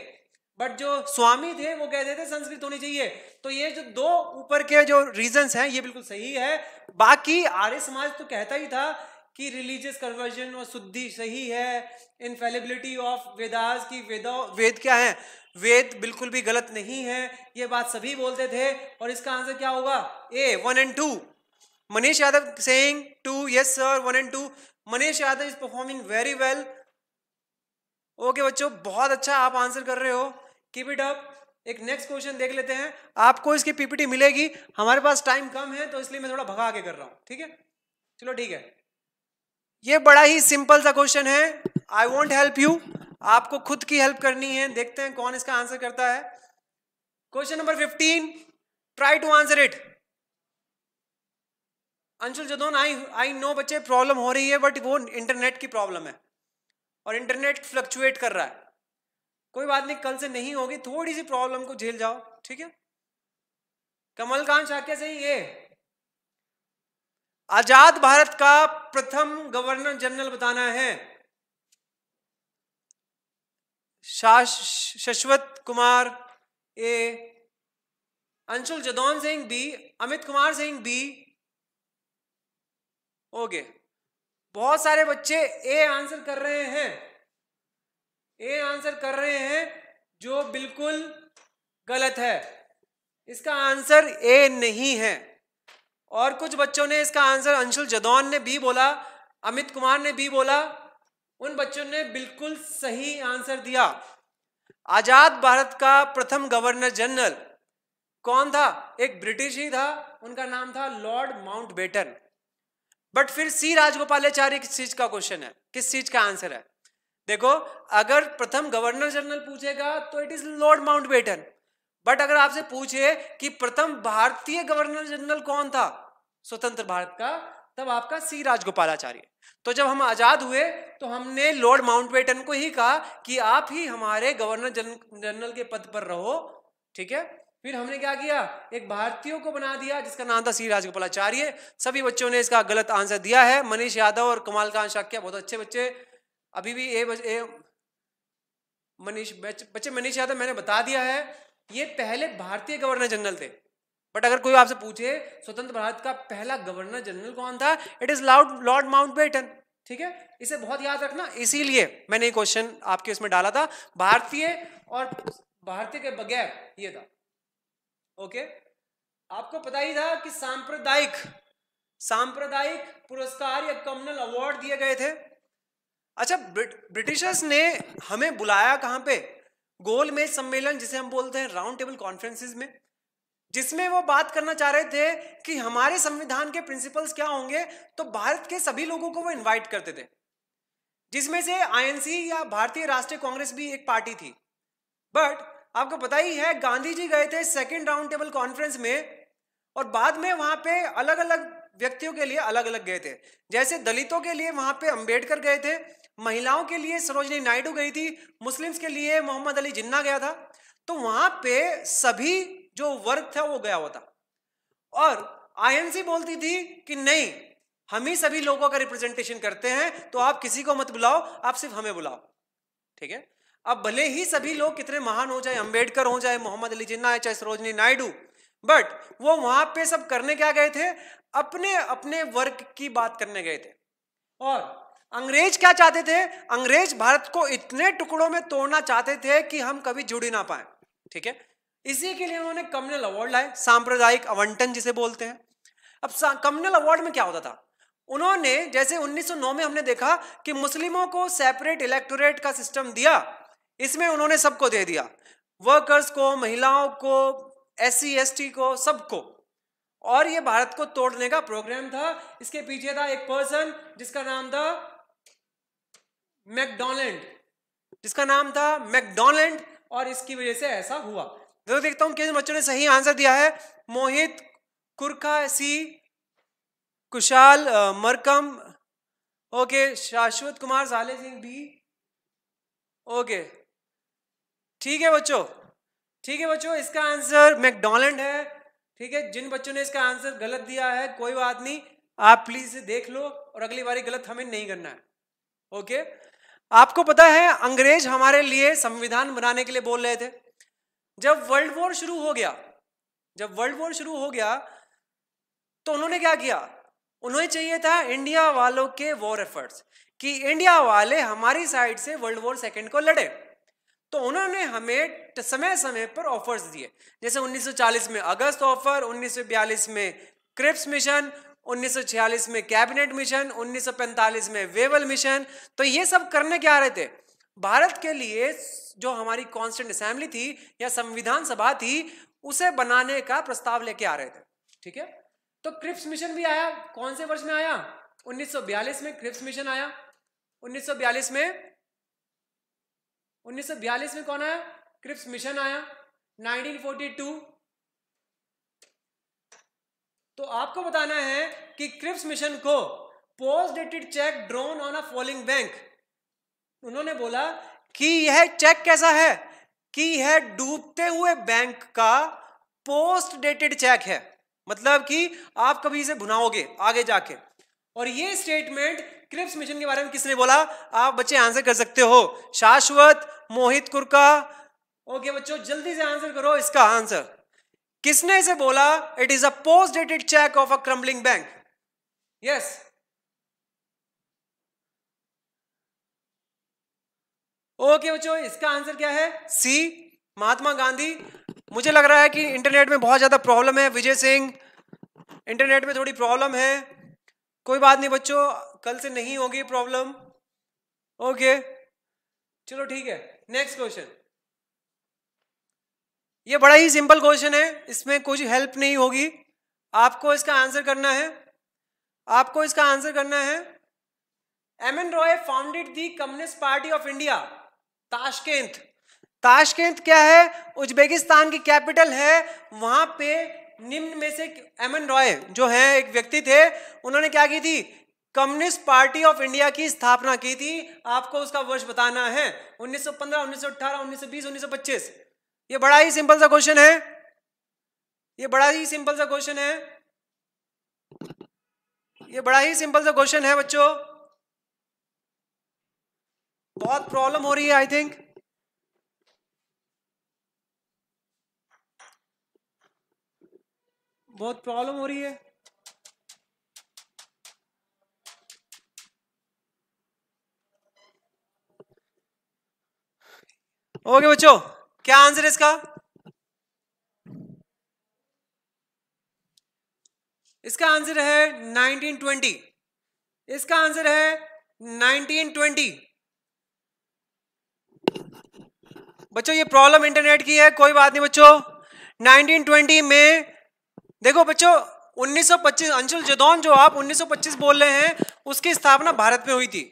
बट जो स्वामी थे वो कहते थे संस्कृत होनी चाहिए तो ये जो दो ऊपर के जो रीजंस हैं ये बिल्कुल सही है बाकी आर्य समाज तो कहता ही था कि रिलीजियस कन्वर्जन और शुद्धि सही है इनफेलिबिलिटी ऑफ वेदास की वेद वेद क्या है वेद बिल्कुल भी गलत नहीं है ये बात सभी बोलते थे और इसका आंसर क्या होगा A one and two Manish Yadav saying two yes sir one and two Manish Yadav is performing very well okay बच्चों बहुत अच्छा आप आंसर कर रहे हो कीप इट अप एक नेक्स्ट क्वेश्चन देख लेते हैं आपको इसकी पीपीटी मिलेगी हमारे पास टाइम कम है तो इसलिए मैं थोड़ा भगा के कर रहा हूं ठीक है चलो ठीक है ये बड़ा ही सिंपल सा क्वेश्चन है आई वॉन्ट हेल्प यू आपको खुद की हेल्प करनी है देखते हैं कौन इसका आंसर करता है question number fifteen try to answer it Anshul Jadon I I know बच्चे प्रॉब्लम हो रही है बट वो इंटरनेट की प्रॉब्लम है और इंटरनेट फ्लक्चुएट कर रहा है कोई बात नहीं कल से नहीं होगी थोड़ी सी प्रॉब्लम को झेल जाओ ठीक है कमलकांत शाक्य सही ये आजाद भारत का प्रथम गवर्नर जनरल बताना है Shashwat Kumar A Anshul Jadaun Singh B Amit Kumar Singh B okay बहुत सारे बच्चे ए आंसर कर रहे हैं ए आंसर कर रहे हैं जो बिल्कुल गलत है इसका आंसर ए नहीं है और कुछ बच्चों ने इसका आंसर अंशुल जदौन ने भी बोला अमित कुमार ने भी बोला उन बच्चों ने बिल्कुल सही आंसर दिया आज़ाद भारत का प्रथम गवर्नर जनरल कौन था एक ब्रिटिश ही था उनका नाम था लॉर्ड माउंट बेटन बट फिर सी राजगोपालाचार्य किस चीज का क्वेश्चन है किस चीज का आंसर है देखो अगर प्रथम गवर्नर जनरल पूछेगा तो it is lord Batten but अगर आपसे पूछे कि प्रथम भारतीय गवर्नर जनरल कौन था स्वतंत्र भारत का तब आपका सी राजगोपालाचार्य तो जब हम आजाद हुए तो हमने लॉर्ड माउंटबेटन को ही कहा कि आप ही हमारे गवर्नर जनरल के पद पर रहो ठीक है फिर हमने क्या किया एक भारतीयों को बना दिया जिसका नाम था सी राजगोपालाचार्य सभी बच्चों ने इसका गलत आंसर दिया है मनीष यादव और कमाल आंसर क्या बहुत अच्छे बच्चे अभी भी ए, बच्चे मनीष बच्चे मनीष यादव मैंने बता दिया है ये पहले भारतीय गवर्नर जनरल थे बट अगर कोई आपसे पूछे स्वतंत्र भारत का पहला गवर्नर जनरल कौन था it is loud lord Mountbatten ठीक है इसे बहुत याद रखना इसीलिए मैंने ये क्वेश्चन आपके उसमें डाला था भारतीय और भारतीय के बगैर ये था ओके आपको पता ही था कि सांप्रदायिक सांप्रदायिक पुरस्कार या कम्युनल अवार्ड दिए गए थे अच्छा ब्रिटिशर्स ने हमें बुलाया कहां पे में सम्मेलन जिसे हम बोलते हैं राउंड टेबल कॉन्फ्रेंसिस में जिसमें वो बात करना चाह रहे थे कि हमारे संविधान के प्रिंसिपल्स क्या होंगे तो भारत के सभी लोगों को वो इनवाइट करते थे जिसमें से आईएनसी या भारतीय राष्ट्रीय कांग्रेस भी एक पार्टी थी बट आपको पता ही है गांधी जी गए थे सेकेंड राउंड टेबल कॉन्फ्रेंस में और बाद में वहां पे अलग अलग व्यक्तियों के लिए अलग अलग गए थे जैसे दलितों के लिए वहां पे अंबेडकर गए थे महिलाओं के लिए सरोजनी नायडू गई थी मुस्लिम्स के लिए मोहम्मद अली जिन्ना गया था तो वहां पे सभी जो वर्ग था वो गया होता और आईएनसी बोलती थी कि नहीं हम ही सभी लोगों का रिप्रेजेंटेशन करते हैं तो आप किसी को मत बुलाओ आप सिर्फ हमें बुलाओ ठीक है अब भले ही सभी लोग कितने महान हो जाए अंबेडकर हो जाए मोहम्मद अली जिन्ना है चाहे सरोजनी नायडू बट वो वहां पे सब करने क्या गए थे अपने अपने वर्ग की बात करने गए थे और अंग्रेज क्या चाहते थे अंग्रेज भारत को इतने टुकड़ों में तोड़ना चाहते थे कि हम कभी जुड़ ही ना पाए ठीक है इसी के लिए उन्होंने कम्युनल अवार्ड लाए सांप्रदायिक आवंटन जिसे बोलते हैं अब कम्युनल अवार्ड में क्या होता था उन्होंने जैसे 1909 में हमने देखा कि मुस्लिमों को सेपरेट इलेक्टोरेट का सिस्टम दिया इसमें उन्होंने सबको दे दिया वर्कर्स को महिलाओं को एस सी को सबको और ये भारत को तोड़ने का प्रोग्राम था इसके पीछे था एक पर्सन जिसका नाम था मैकडोनल्ड जिसका नाम था मैकडोनल्ड और इसकी वजह से ऐसा हुआ जरूर देखता हूं किन बच्चों ने सही आंसर दिया है मोहित कुरखा सी कुशाल मरकम ओके शाश्वत कुमार साले सिंह बी ओके ठीक है बच्चों ठीक है बच्चों इसका आंसर मैकडोनल्ड है ठीक है जिन बच्चों ने इसका आंसर गलत दिया है कोई बात नहीं आप प्लीज देख लो और अगली बारी गलत हमें नहीं करना है ओके आपको पता है अंग्रेज हमारे लिए संविधान बनाने के लिए बोल रहे थे जब वर्ल्ड वॉर शुरू हो गया जब वर्ल्ड वॉर शुरू हो गया तो उन्होंने क्या किया उन्हें चाहिए था इंडिया वालों के वॉर एफर्ट्स कि इंडिया वाले हमारी साइड से वर्ल्ड वॉर सेकेंड को लड़े तो उन्होंने हमें समय समय पर ऑफर्स दिए जैसे 1940 में अगस्त ऑफर 1942 में क्रिप्स मिशन 1946 में कैबिनेट मिशन 1945 में वेवल मिशन तो ये सब करने क्या रहे थे भारत के लिए जो हमारी कॉन्स्टेंट असेंबली थी या संविधान सभा थी उसे बनाने का प्रस्ताव लेके आ रहे थे ठीक है तो क्रिप्स मिशन भी आया कौन से वर्ष में आया 1942 में क्रिप्स मिशन आया 1942 में 1942 में कौन आया क्रिप्स मिशन आया 1942 तो आपको बताना है कि क्रिप्स मिशन को post dated cheque drawn on a falling bank उन्होंने बोला कि यह चेक कैसा है कि यह डूबते हुए बैंक का पोस्ट डेटेड चेक है मतलब कि आप कभी इसे भुनाओगे आगे जाके और यह स्टेटमेंट क्रिप्स मिशन के बारे में किसने बोला आप बच्चे आंसर कर सकते हो शाश्वत मोहित कुरका ओके बच्चों जल्दी से आंसर करो इसका आंसर किसने इसे बोला it is a post dated cheque of a crumbling bank yes okay बच्चों इसका आंसर क्या है सी महात्मा गांधी मुझे लग रहा है कि इंटरनेट में बहुत ज्यादा प्रॉब्लम है विजय सिंह इंटरनेट में थोड़ी प्रॉब्लम है कोई बात नहीं बच्चों कल से नहीं होगी प्रॉब्लम ओके चलो ठीक है नेक्स्ट क्वेश्चन ये बड़ा ही सिंपल क्वेश्चन है इसमें कुछ हेल्प नहीं होगी आपको इसका आंसर करना है आपको इसका आंसर करना है M N Roy founded the communist party of India Tashkent Tashkent क्या है उज्बेकिस्तान की कैपिटल है वहां पे निम्न में से एम एन रॉय जो है एक व्यक्ति थे उन्होंने क्या की थी कम्युनिस्ट पार्टी ऑफ इंडिया की स्थापना की थी आपको उसका वर्ष बताना है 1915, 1918, 1920, 1925 ये बड़ा ही सिंपल सा क्वेश्चन है ये बड़ा ही सिंपल सा क्वेश्चन है ये बड़ा ही सिंपल सा क्वेश्चन है बच्चों बहुत प्रॉब्लम हो रही है आई थिंक बहुत प्रॉब्लम हो रही है ओके बच्चों क्या आंसर है इसका इसका आंसर है 1920 इसका आंसर है 1920 बच्चों ये प्रॉब्लम इंटरनेट की है कोई बात नहीं बच्चों 1920 में देखो बच्चों 1925 अंशुल जदौन जो आप 1925 बोल रहे हैं उसकी स्थापना भारत में हुई थी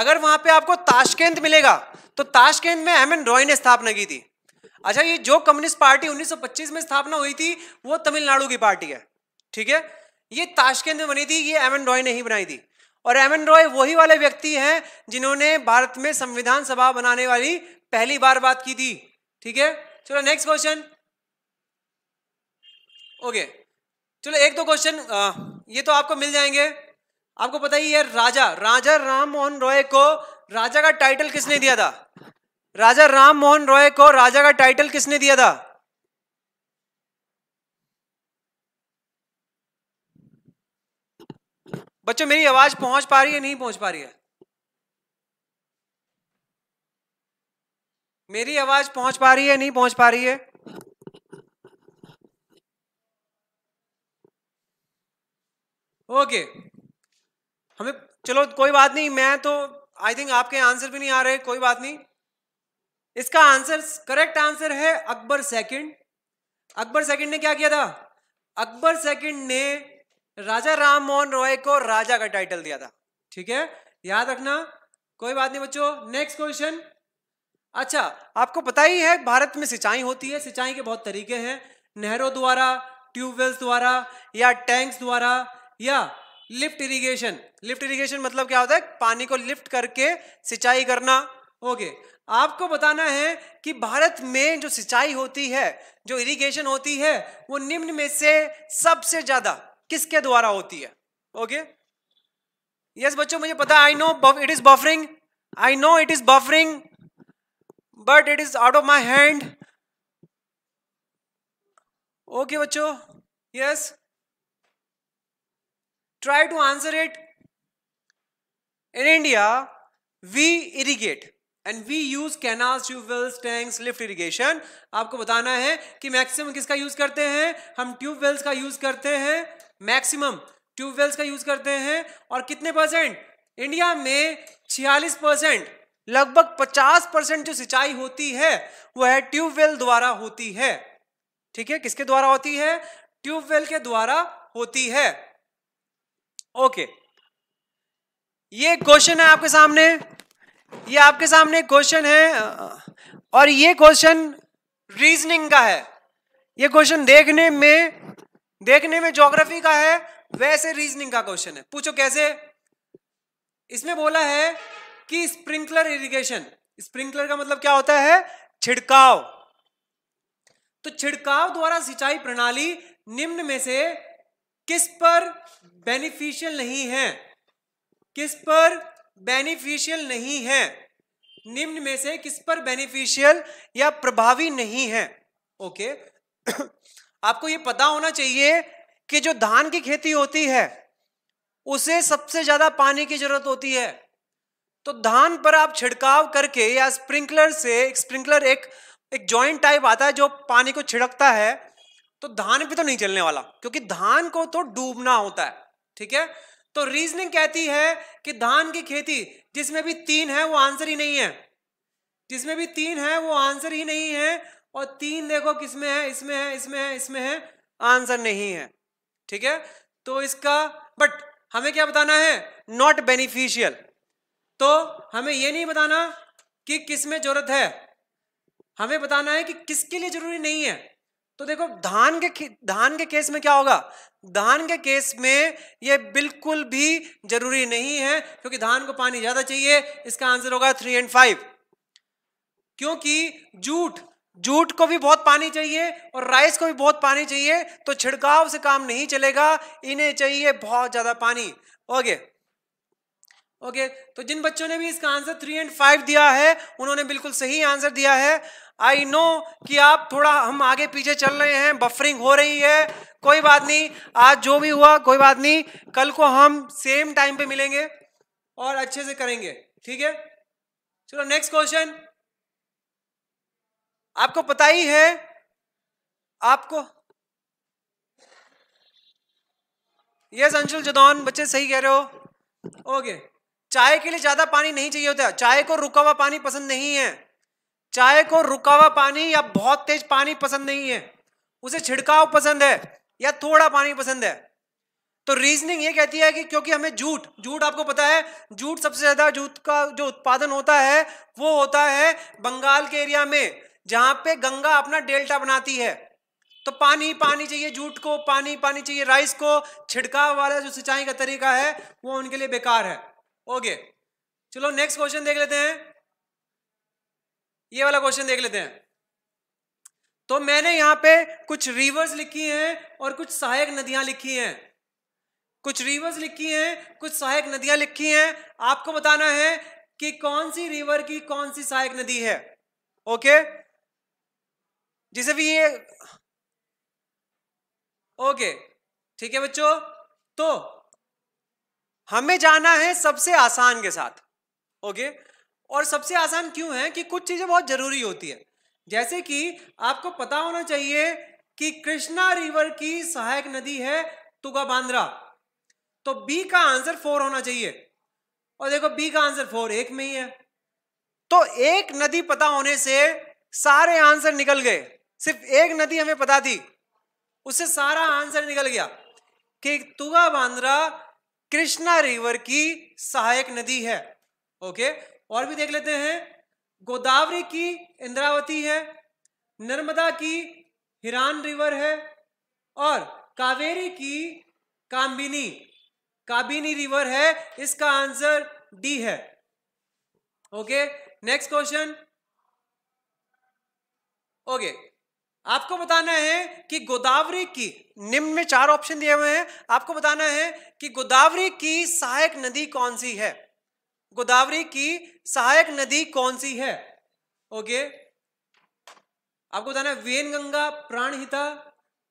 अगर वहां पे आपको ताशकेंद मिलेगा तो ताशकेंद में एम एन रॉय ने स्थापना की थी अच्छा ये जो कम्युनिस्ट पार्टी 1925 में स्थापना हुई थी वो तमिलनाडु की पार्टी है ठीक है ये ताशकेंद में बनी थी ये एम एन रॉय ने ही बनाई थी और एम एन रॉय वही वाले व्यक्ति हैं जिन्होंने भारत में संविधान सभा बनाने वाली पहली बार बात की थी ठीक है चलो नेक्स्ट क्वेश्चन ओके चलो एक दो क्वेश्चन ये तो आपको मिल जाएंगे आपको पता ही है राजा राजा राम मोहन रॉय को राजा का टाइटल किसने दिया था राजा राम मोहन रॉय को राजा का टाइटल किसने दिया था बच्चों मेरी आवाज पहुंच पा रही है नहीं पहुंच पा रही है मेरी आवाज पहुंच पा रही है नहीं पहुंच पा रही है ओके okay. हमें चलो कोई बात नहीं मैं तो आई थिंक आपके आंसर भी नहीं आ रहे कोई बात नहीं इसका आंसर करेक्ट आंसर है अकबर सेकंड अकबर सेकंड ने क्या किया था अकबर सेकंड ने राजा राम मोहन रॉय को राजा का टाइटल दिया था ठीक है याद रखना कोई बात नहीं बच्चों नेक्स्ट क्वेश्चन अच्छा आपको पता ही है भारत में सिंचाई होती है सिंचाई के बहुत तरीके हैं नहरों द्वारा ट्यूबवेल्स द्वारा या टैंक्स द्वारा या लिफ्ट इरिगेशन लिफ्ट इरिगेशन मतलब क्या होता है पानी को लिफ्ट करके सिंचाई करना ओके okay. आपको बताना है कि भारत में जो सिंचाई होती है जो इरिगेशन होती है वो निम्न में से सबसे ज्यादा किसके द्वारा होती है ओके okay? यस yes, बच्चों मुझे पता I know it is buffering I know it is buffering but it is out of my hand okay बच्चों yes yes? try to answer it. In India, we irrigate and we use canals tubewells tanks lift irrigation आपको बताना है कि maximum किसका use करते हैं हम tube wells का यूज करते हैं मैक्सिमम ट्यूबवेल्स का यूज करते हैं और कितने परसेंट इंडिया में छियालीस परसेंट लगभग पचास परसेंट जो सिंचाई होती है वह है ट्यूबवेल द्वारा होती है ठीक है किसके द्वारा होती है ट्यूबवेल के द्वारा होती है ओके ये क्वेश्चन है आपके सामने ये आपके सामने क्वेश्चन है और ये क्वेश्चन रीजनिंग का है ये क्वेश्चन देखने में देखने में ज्योग्राफी का है वैसे रीजनिंग का क्वेश्चन है पूछो कैसे इसमें बोला है कि स्प्रिंकलर इरिगेशन स्प्रिंकलर का मतलब क्या होता है छिड़काव तो छिड़काव द्वारा सिंचाई प्रणाली निम्न में से किस पर बेनिफिशियल नहीं है किस पर बेनिफिशियल नहीं है निम्न में से किस पर बेनिफिशियल या प्रभावी नहीं है ओके आपको ये पता होना चाहिए कि जो धान की खेती होती है उसे सबसे ज्यादा पानी की जरूरत होती है तो धान पर आप छिड़काव करके या स्प्रिंकलर से एक स्प्रिंकलर एक एक जॉइंट टाइप आता है जो पानी को छिड़कता है तो धान पे तो नहीं चलने वाला क्योंकि धान को तो डूबना होता है ठीक है तो रीजनिंग कहती है कि धान की खेती जिसमें भी तीन है वो आंसर ही नहीं है जिसमें भी तीन है वो आंसर ही नहीं है और तीन देखो किसमें है इसमें है इसमें है इसमें है आंसर नहीं है ठीक है तो इसका बट हमें क्या बताना है नॉट बेनिफिशियल तो हमें यह नहीं बताना कि किसमें जरूरत है हमें बताना है कि किसके लिए जरूरी नहीं है तो देखो धान के धान के केस में क्या होगा धान के केस में ये बिल्कुल भी जरूरी नहीं है क्योंकि धान को पानी ज्यादा चाहिए इसका आंसर होगा थ्री एंड फाइव क्योंकि जूट जूट को भी बहुत पानी चाहिए और राइस को भी बहुत पानी चाहिए तो छिड़काव से काम नहीं चलेगा इन्हें चाहिए बहुत ज्यादा पानी ओके ओके तो जिन बच्चों ने भी इसका आंसर थ्री एंड फाइव दिया है उन्होंने बिल्कुल सही आंसर दिया है आई नो कि आप थोड़ा हम आगे पीछे चल रहे हैं बफरिंग हो रही है कोई बात नहीं आज जो भी हुआ कोई बात नहीं कल को हम सेम टाइम पे मिलेंगे और अच्छे से करेंगे ठीक है चलो नेक्स्ट क्वेश्चन आपको पता ही है आपको यस अंशुल जदौन बच्चे सही कह रहे हो ओके चाय के लिए ज्यादा पानी नहीं चाहिए होता चाय को रुका हुआ पानी पसंद नहीं है चाय को रुका हुआ पानी या बहुत तेज पानी पसंद नहीं है उसे छिड़काव पसंद है या थोड़ा पानी पसंद है तो रीजनिंग ये कहती है कि क्योंकि हमें जूट जूट आपको पता है जूट सबसे ज्यादा जूट का जो उत्पादन होता है वो होता है बंगाल के एरिया में जहां पे गंगा अपना डेल्टा बनाती है तो पानी पानी चाहिए जूट को पानी पानी चाहिए राइस को छिड़काव वाला जो सिंचाई का तरीका है वो उनके लिए बेकार है ओके चलो नेक्स्ट क्वेश्चन देख लेते हैं ये वाला क्वेश्चन देख लेते हैं तो मैंने यहां पे कुछ रिवर्स लिखी हैं और कुछ सहायक नदियां लिखी हैं कुछ रिवर्स लिखी हैं कुछ सहायक नदियां लिखी हैं आपको बताना है कि कौन सी रिवर की कौन सी सहायक नदी है ओके जिसे भी ये ओके ठीक है बच्चों तो हमें जाना है सबसे आसान के साथ ओके और सबसे आसान क्यों है कि कुछ चीज़ें बहुत ज़रूरी होती है जैसे कि आपको पता होना चाहिए कि कृष्णा रिवर की सहायक नदी है तुगा बांद्रा तो बी का आंसर फोर होना चाहिए और देखो बी का आंसर फोर एक में ही है तो एक नदी पता होने से सारे आंसर निकल गए सिर्फ एक नदी हमें पता थी उससे सारा आंसर निकल गया कि तुगा बांद्रा कृष्णा रिवर की सहायक नदी है ओके और भी देख लेते हैं गोदावरी की इंद्रावती है नर्मदा की हिरान रिवर है और कावेरी की काम्बिनी काबिनी रिवर है इसका आंसर डी है ओके नेक्स्ट क्वेश्चन ओके आपको बताना है कि गोदावरी की निम्न में चार ऑप्शन दिए हुए हैं आपको बताना है कि गोदावरी की सहायक नदी कौन सी है गोदावरी की सहायक नदी कौन सी है ओके आपको बताना है वेन गंगा प्राणहिता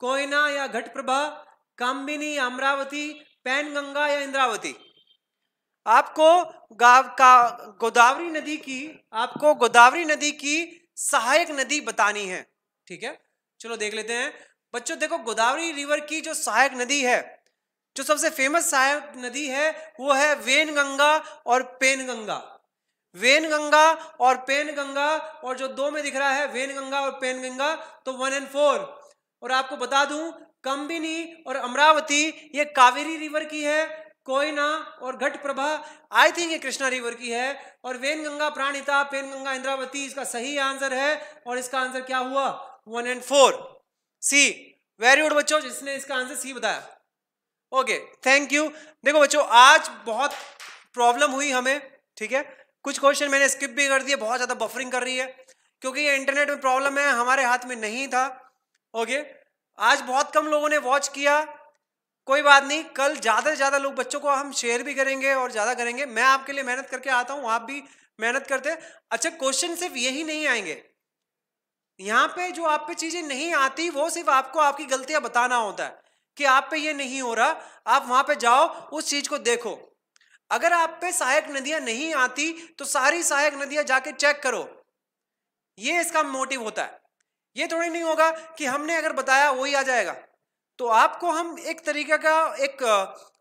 कोयना या घटप्रभा काम्बिनी अमरावती पैन गंगा या इंद्रावती आपको गाव का गोदावरी नदी की आपको गोदावरी नदी की सहायक नदी बतानी है ठीक है चलो देख लेते हैं बच्चों देखो गोदावरी रिवर की जो सहायक नदी है जो सबसे फेमस सहायक नदी है वो है वेन गंगा और पेन गंगा वेन गंगा और पेन गंगा और जो दो में दिख रहा है वेन गंगा और पेन गंगा तो वन एंड फोर और आपको बता दूं कंबिनी और अमरावती ये कावेरी रिवर की है कोयना और घट प्रभा आई थिंक ये कृष्णा रिवर की है और वेन गंगा प्राणिता पेन गंगा इंद्रावती इसका सही आंसर है और इसका आंसर क्या हुआ one and four C very good बच्चों जिसने इसका आंसर सी बताया ओके थैंक यू देखो बच्चों आज बहुत प्रॉब्लम हुई हमें ठीक है कुछ क्वेश्चन मैंने स्किप भी कर दिए बहुत ज़्यादा बफरिंग कर रही है क्योंकि ये इंटरनेट में प्रॉब्लम है हमारे हाथ में नहीं था ओके आज बहुत कम लोगों ने वॉच किया कोई बात नहीं कल ज़्यादा से ज़्यादा लोग बच्चों को हम शेयर भी करेंगे और ज़्यादा करेंगे मैं आपके लिए मेहनत करके आता हूँ आप भी मेहनत करते अच्छा क्वेश्चन सिर्फ यही नहीं आएंगे यहाँ पे जो आप पे चीज़ें नहीं आती वो सिर्फ आपको आपकी गलतियाँ बताना होता है कि आप पे ये नहीं हो रहा आप वहां पे जाओ उस चीज को देखो अगर आप पे सहायक नदियां नहीं आती तो सारी सहायक नदियां जाके चेक करो ये इसका मोटिव होता है ये थोड़ी नहीं होगा कि हमने अगर बताया वही आ जाएगा तो आपको हम एक तरीके का एक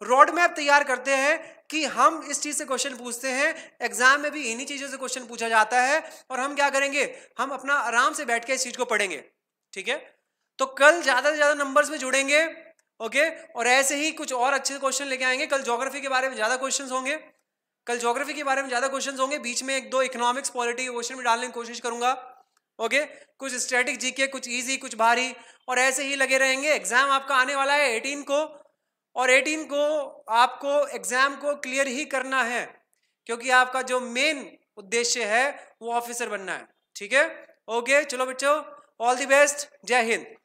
रोड मैप तैयार करते हैं कि हम इस चीज़ से क्वेश्चन पूछते हैं एग्जाम में भी इन्हीं चीज़ों से क्वेश्चन पूछा जाता है और हम क्या करेंगे हम अपना आराम से बैठ के इस चीज़ को पढ़ेंगे ठीक है तो कल ज़्यादा से ज़्यादा नंबर्स में जुड़ेंगे ओके और ऐसे ही कुछ और अच्छे क्वेश्चन लेके आएंगे कल जोग्राफी के बारे में ज़्यादा क्वेश्चन होंगे कल जोग्राफी के बारे में ज़्यादा क्वेश्चन होंगे बीच में एक दो इकोनॉमिक्स पॉलिटी क्वेश्चन भी डालने की कोशिश करूंगा ओके कुछ स्टैटिक जीके कुछ ईजी कुछ भारी और ऐसे ही लगे रहेंगे एग्जाम आपका आने वाला है एटीन को और एटीन को आपको एग्जाम को क्लियर ही करना है क्योंकि आपका जो मेन उद्देश्य है वो ऑफिसर बनना है ठीक है ओके चलो बच्चों ऑल द बेस्ट जय हिंद